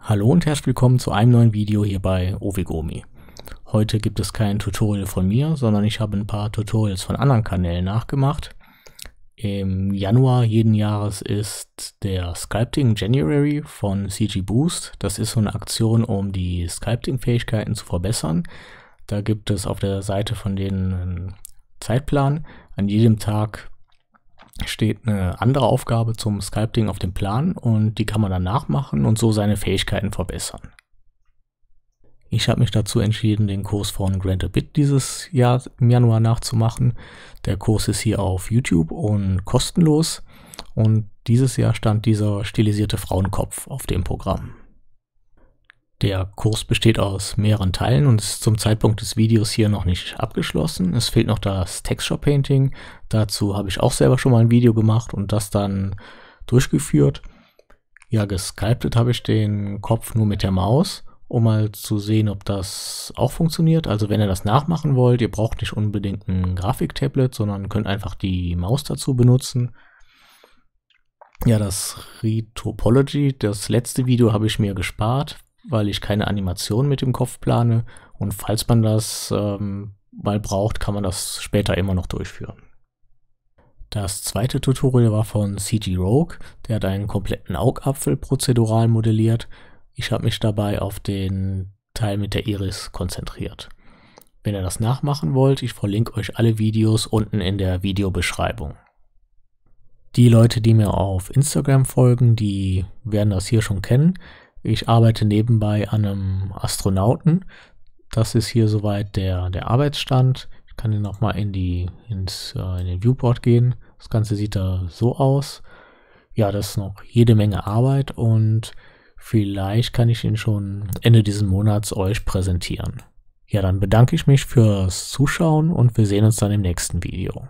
Hallo und herzlich willkommen zu einem neuen Video hier bei Ovegomi. Heute gibt es kein Tutorial von mir, sondern ich habe ein paar Tutorials von anderen Kanälen nachgemacht. Im Januar jeden Jahres ist der Sculpting January von CG Boost. Das ist so eine Aktion, um die Sculpting-Fähigkeiten zu verbessern. Da gibt es auf der Seite von denen einen Zeitplan. An jedem Tag steht eine andere Aufgabe zum Sculpting auf dem Plan und die kann man dann nachmachen und so seine Fähigkeiten verbessern. Ich habe mich dazu entschieden, den Kurs von Grant a Bit dieses Jahr im Januar nachzumachen. Der Kurs ist hier auf YouTube und kostenlos. Und dieses Jahr stand dieser stilisierte Frauenkopf auf dem Programm. Der Kurs besteht aus mehreren Teilen und ist zum Zeitpunkt des Videos hier noch nicht abgeschlossen. Es fehlt noch das Texture Painting. Dazu habe ich auch selber schon mal ein Video gemacht und das dann durchgeführt. Ja, gesculptet habe ich den Kopf nur mit der Maus, um mal zu sehen, ob das auch funktioniert. Also wenn ihr das nachmachen wollt, ihr braucht nicht unbedingt ein Grafiktablet, sondern könnt einfach die Maus dazu benutzen. Ja, das Retopology, das letzte Video habe ich mir gespart, weil ich keine Animation mit dem Kopf plane. Und falls man das ähm, mal braucht, kann man das später immer noch durchführen. Das zweite Tutorial war von CG Rogue, der hat einen kompletten Augapfel prozedural modelliert. Ich habe mich dabei auf den Teil mit der Iris konzentriert. Wenn ihr das nachmachen wollt, ich verlinke euch alle Videos unten in der Videobeschreibung. Die Leute, die mir auf Instagram folgen, die werden das hier schon kennen. Ich arbeite nebenbei an einem Astronauten. Das ist hier soweit der, der Arbeitsstand. Ich kann hier nochmal in, ins, äh, in den Viewport gehen. Das Ganze sieht da so aus. Ja, das ist noch jede Menge Arbeit und vielleicht kann ich ihn schon Ende dieses Monats euch präsentieren. Ja, dann bedanke ich mich fürs Zuschauen und wir sehen uns dann im nächsten Video.